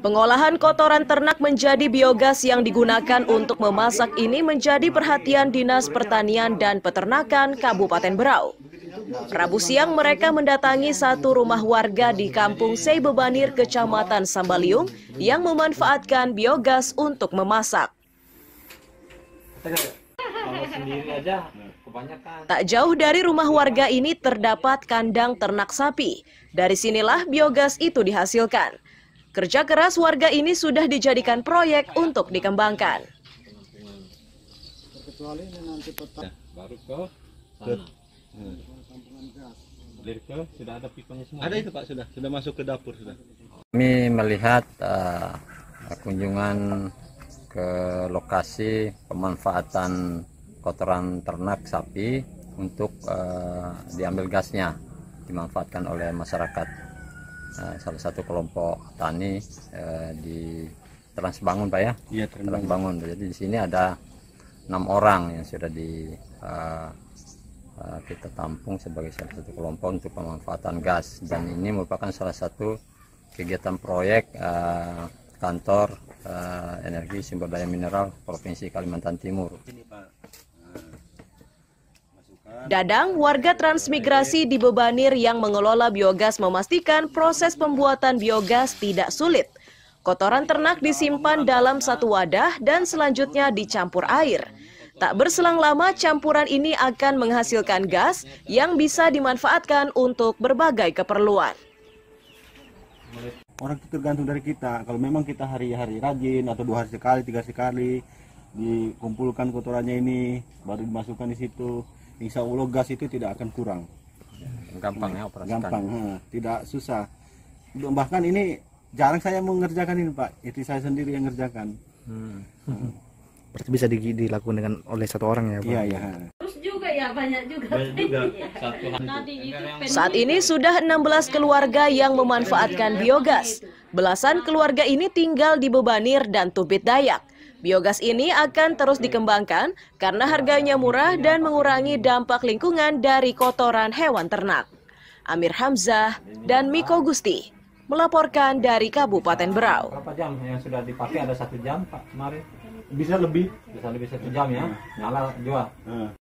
Pengolahan kotoran ternak menjadi biogas yang digunakan untuk memasak ini menjadi perhatian Dinas Pertanian dan Peternakan Kabupaten Berau. Rabu siang mereka mendatangi satu rumah warga di kampung Seibebanir, Kecamatan Sambaliung yang memanfaatkan biogas untuk memasak. Tak jauh dari rumah warga ini terdapat kandang ternak sapi. Dari sinilah biogas itu dihasilkan. Kerja keras warga ini sudah dijadikan proyek untuk dikembangkan. ini ya, Baru ya. ke sudah ada pipanya semua. Ada itu Pak sudah, sudah masuk ke dapur sudah. Kami melihat uh, kunjungan ke lokasi pemanfaatan kotoran ternak sapi untuk uh, diambil gasnya dimanfaatkan oleh masyarakat uh, salah satu kelompok tani uh, di Transbangun Pak ya? Iya Transbangun. Jadi di sini ada enam orang yang sudah di uh, uh, kita tampung sebagai salah satu kelompok untuk pemanfaatan gas dan ini merupakan salah satu kegiatan proyek uh, kantor uh, energi sumber daya mineral Provinsi Kalimantan Timur. Ini, Pak. Dadang, warga transmigrasi di Bebanir yang mengelola biogas memastikan proses pembuatan biogas tidak sulit. Kotoran ternak disimpan dalam satu wadah dan selanjutnya dicampur air. Tak berselang lama, campuran ini akan menghasilkan gas yang bisa dimanfaatkan untuk berbagai keperluan. Orang itu tergantung dari kita. Kalau memang kita hari-hari rajin atau dua hari sekali, tiga sekali, dikumpulkan kotorannya ini baru dimasukkan di situ insya Allah gas itu tidak akan kurang gampang ya operasikan gampang ha, tidak susah bahkan ini jarang saya mengerjakan ini pak itu saya sendiri yang ngerjakan hmm. hmm. Berarti bisa dilakukan dengan oleh satu orang ya pak iya iya ya banyak juga, iya. saat ini sudah 16 keluarga yang memanfaatkan biogas belasan keluarga ini tinggal di Bebanir dan Tubit Dayak Biogas ini akan terus dikembangkan karena harganya murah dan mengurangi dampak lingkungan dari kotoran hewan ternak. Amir Hamzah dan Miko Gusti melaporkan dari Kabupaten Berau. Berapa jam yang sudah dipakai ada satu jam Pak kemarin? Bisa lebih, bisa lebih satu jam ya, nyala jual. Hmm.